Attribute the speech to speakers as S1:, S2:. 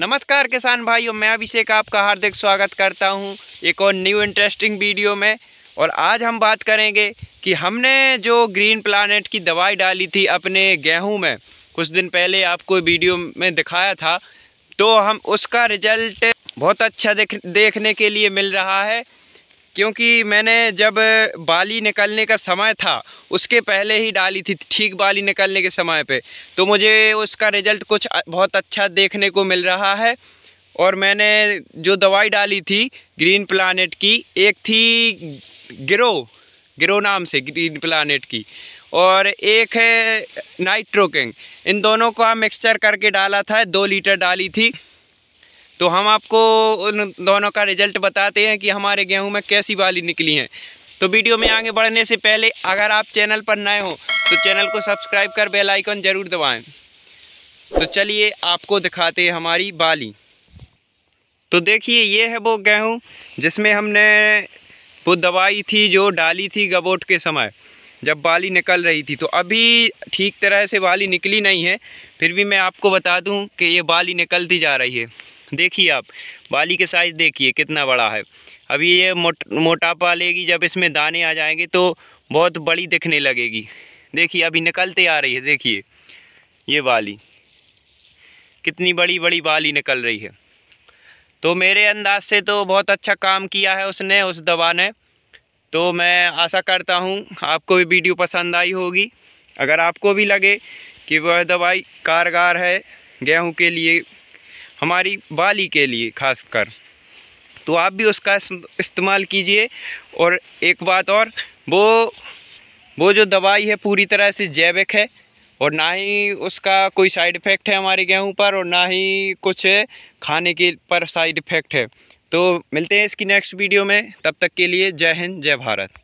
S1: नमस्कार किसान भाइयों मैं अभिषेक आपका हार्दिक स्वागत करता हूं एक और न्यू इंटरेस्टिंग वीडियो में और आज हम बात करेंगे कि हमने जो ग्रीन प्लानट की दवाई डाली थी अपने गेहूं में कुछ दिन पहले आपको वीडियो में दिखाया था तो हम उसका रिजल्ट बहुत अच्छा देख देखने के लिए मिल रहा है क्योंकि मैंने जब बाली निकलने का समय था उसके पहले ही डाली थी ठीक बाली निकलने के समय पे तो मुझे उसका रिज़ल्ट कुछ बहुत अच्छा देखने को मिल रहा है और मैंने जो दवाई डाली थी ग्रीन प्लानट की एक थी गिरो गिरो नाम से ग्रीन प्लानट की और एक है नाइट्रोकिंग इन दोनों को मिक्सचर करके डाला था दो लीटर डाली थी तो हम आपको उन दोनों का रिजल्ट बताते हैं कि हमारे गेहूं में कैसी बाली निकली है तो वीडियो में आगे बढ़ने से पहले अगर आप चैनल पर नए हो तो चैनल को सब्सक्राइब कर बेल आइकन ज़रूर दबाएं तो चलिए आपको दिखाते हैं हमारी बाली तो देखिए ये है वो गेहूँ जिसमें हमने वो दवाई थी जो डाली थी गबोट के समय जब बाली निकल रही थी तो अभी ठीक तरह से बाली निकली नहीं है फिर भी मैं आपको बता दूं कि ये बाली निकलती जा रही है देखिए आप बाली के साइज़ देखिए कितना बड़ा है अभी ये मोट मोटापा लेगी जब इसमें दाने आ जाएंगे तो बहुत बड़ी दिखने लगेगी देखिए अभी निकलते आ रही है देखिए ये बाली कितनी बड़ी बड़ी बाली निकल रही है तो मेरे अंदाज से तो बहुत अच्छा काम किया है उसने उस दवा ने तो मैं आशा करता हूँ आपको भी वीडियो पसंद आई होगी अगर आपको भी लगे कि वह दवाई कारगर है गेहूँ के लिए हमारी बाली के लिए खासकर तो आप भी उसका इस्तेमाल कीजिए और एक बात और वो वो जो दवाई है पूरी तरह से जैविक है और ना ही उसका कोई साइड इफ़ेक्ट है हमारे गेहूं पर और ना ही कुछ खाने के पर साइड इफ़ेक्ट है तो मिलते हैं इसकी नेक्स्ट वीडियो में तब तक के लिए जय हिंद जय भारत